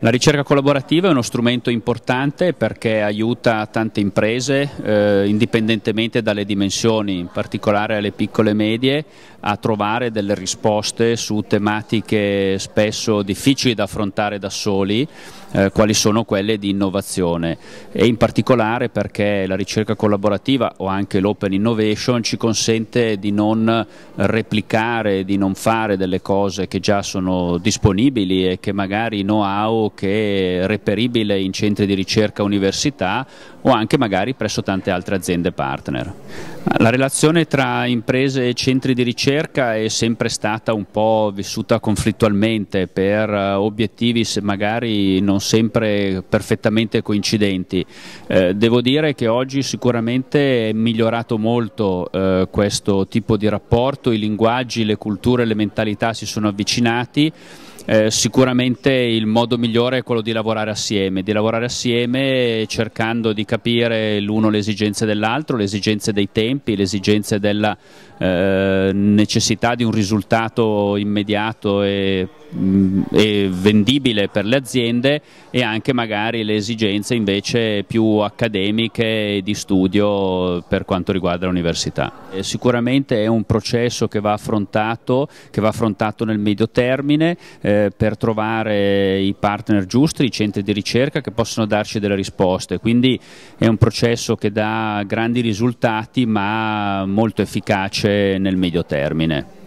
La ricerca collaborativa è uno strumento importante perché aiuta tante imprese, eh, indipendentemente dalle dimensioni, in particolare alle piccole e medie, a trovare delle risposte su tematiche spesso difficili da affrontare da soli, eh, quali sono quelle di innovazione e in particolare perché la ricerca collaborativa o anche l'open innovation ci consente di non replicare, di non fare delle cose che già sono disponibili e che magari know-how che è reperibile in centri di ricerca università o anche magari presso tante altre aziende partner. La relazione tra imprese e centri di ricerca ricerca è sempre stata un po' vissuta conflittualmente per eh, obiettivi magari non sempre perfettamente coincidenti. Eh, devo dire che oggi sicuramente è migliorato molto eh, questo tipo di rapporto, i linguaggi, le culture, le mentalità si sono avvicinati eh, sicuramente il modo migliore è quello di lavorare assieme, di lavorare assieme cercando di capire l'uno le esigenze dell'altro, le esigenze dei tempi, le esigenze della eh, necessità di un risultato immediato e, mh, mm, e vendibile per le aziende e anche magari le esigenze invece più accademiche e di studio per quanto riguarda l'università. Eh, sicuramente è un processo che va affrontato, che va affrontato nel medio termine, eh, per trovare i partner giusti, i centri di ricerca che possono darci delle risposte, quindi è un processo che dà grandi risultati ma molto efficace nel medio termine.